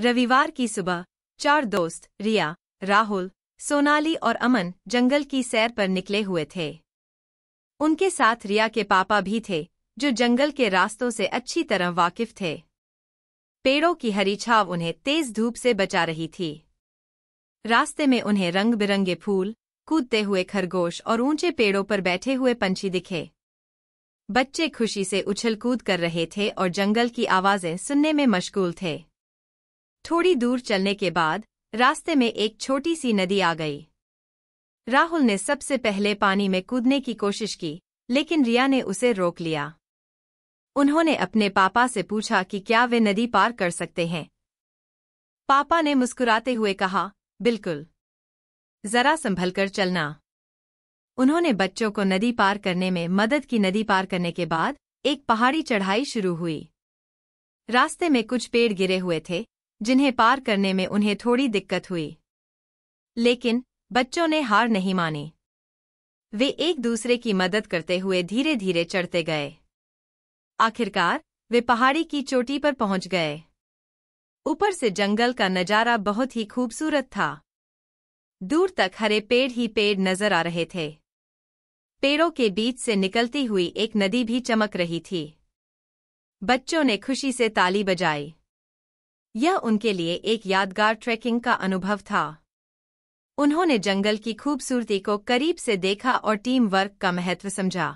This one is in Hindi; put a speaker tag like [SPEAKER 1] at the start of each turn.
[SPEAKER 1] रविवार की सुबह चार दोस्त रिया राहुल सोनाली और अमन जंगल की सैर पर निकले हुए थे उनके साथ रिया के पापा भी थे जो जंगल के रास्तों से अच्छी तरह वाकिफ थे पेड़ों की हरी छाव उन्हें तेज धूप से बचा रही थी रास्ते में उन्हें रंग बिरंगे फूल कूदते हुए खरगोश और ऊंचे पेड़ों पर बैठे हुए पंछी दिखे बच्चे खुशी से उछल कूद कर रहे थे और जंगल की आवाज़ें सुनने में मशगूल थे थोड़ी दूर चलने के बाद रास्ते में एक छोटी सी नदी आ गई राहुल ने सबसे पहले पानी में कूदने की कोशिश की लेकिन रिया ने उसे रोक लिया उन्होंने अपने पापा से पूछा कि क्या वे नदी पार कर सकते हैं पापा ने मुस्कुराते हुए कहा बिल्कुल जरा संभल कर चलना उन्होंने बच्चों को नदी पार करने में मदद की नदी पार करने के बाद एक पहाड़ी चढ़ाई शुरू हुई रास्ते में कुछ पेड़ गिरे हुए थे जिन्हें पार करने में उन्हें थोड़ी दिक्कत हुई लेकिन बच्चों ने हार नहीं मानी वे एक दूसरे की मदद करते हुए धीरे धीरे चढ़ते गए आखिरकार वे पहाड़ी की चोटी पर पहुंच गए ऊपर से जंगल का नज़ारा बहुत ही खूबसूरत था दूर तक हरे पेड़ ही पेड़ नजर आ रहे थे पेड़ों के बीच से निकलती हुई एक नदी भी चमक रही थी बच्चों ने खुशी से ताली बजाई यह उनके लिए एक यादगार ट्रैकिंग का अनुभव था उन्होंने जंगल की खूबसूरती को करीब से देखा और टीम वर्क का महत्व समझा